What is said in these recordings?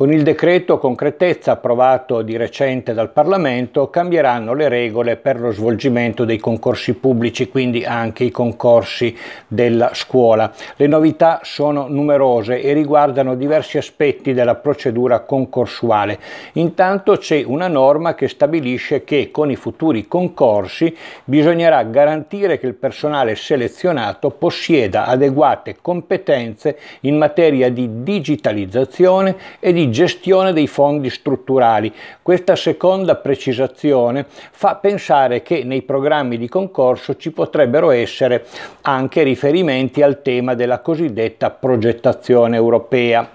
Con il decreto concretezza approvato di recente dal Parlamento cambieranno le regole per lo svolgimento dei concorsi pubblici, quindi anche i concorsi della scuola. Le novità sono numerose e riguardano diversi aspetti della procedura concorsuale. Intanto c'è una norma che stabilisce che con i futuri concorsi bisognerà garantire che il personale selezionato possieda adeguate competenze in materia di digitalizzazione e di gestione dei fondi strutturali. Questa seconda precisazione fa pensare che nei programmi di concorso ci potrebbero essere anche riferimenti al tema della cosiddetta progettazione europea.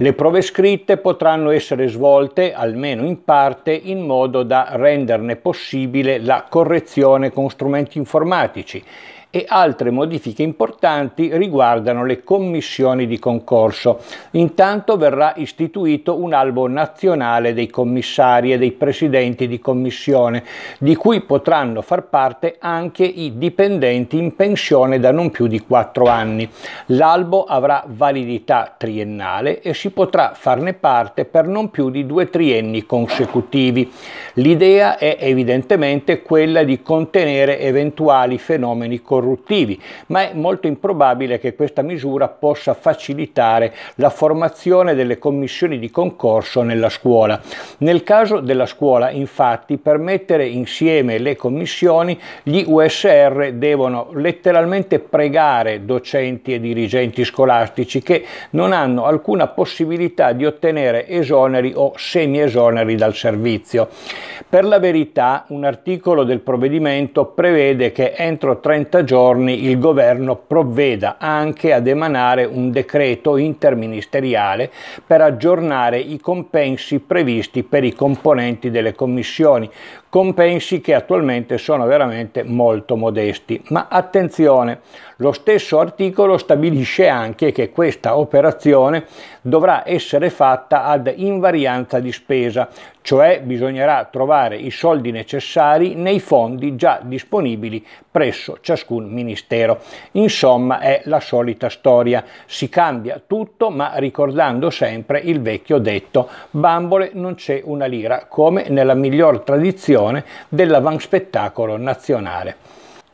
Le prove scritte potranno essere svolte, almeno in parte, in modo da renderne possibile la correzione con strumenti informatici e altre modifiche importanti riguardano le commissioni di concorso. Intanto verrà istituito un albo nazionale dei commissari e dei presidenti di commissione, di cui potranno far parte anche i dipendenti in pensione da non più di 4 anni. L'albo avrà validità triennale e si potrà farne parte per non più di due trienni consecutivi. L'idea è evidentemente quella di contenere eventuali fenomeni corruttivi anticorruttivi, ma è molto improbabile che questa misura possa facilitare la formazione delle commissioni di concorso nella scuola. Nel caso della scuola, infatti, per mettere insieme le commissioni, gli USR devono letteralmente pregare docenti e dirigenti scolastici che non hanno alcuna possibilità di ottenere esoneri o semi-esoneri dal servizio. Per la verità, un articolo del provvedimento prevede che entro 30 giorni il governo provveda anche ad emanare un decreto interministeriale per aggiornare i compensi previsti per i componenti delle commissioni, compensi che attualmente sono veramente molto modesti. Ma attenzione, lo stesso articolo stabilisce anche che questa operazione dovrà essere fatta ad invarianza di spesa, cioè bisognerà trovare i soldi necessari nei fondi già disponibili presso ciascuno alcun ministero. Insomma è la solita storia, si cambia tutto ma ricordando sempre il vecchio detto bambole non c'è una lira come nella miglior tradizione dell'avanspettacolo nazionale.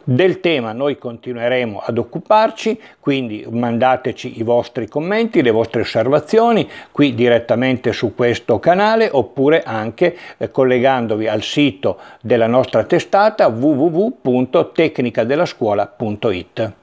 Del tema noi continueremo ad occuparci, quindi mandateci i vostri commenti, le vostre osservazioni qui direttamente su questo canale oppure anche eh, collegandovi al sito della nostra testata www.tecnicadellascuola.it.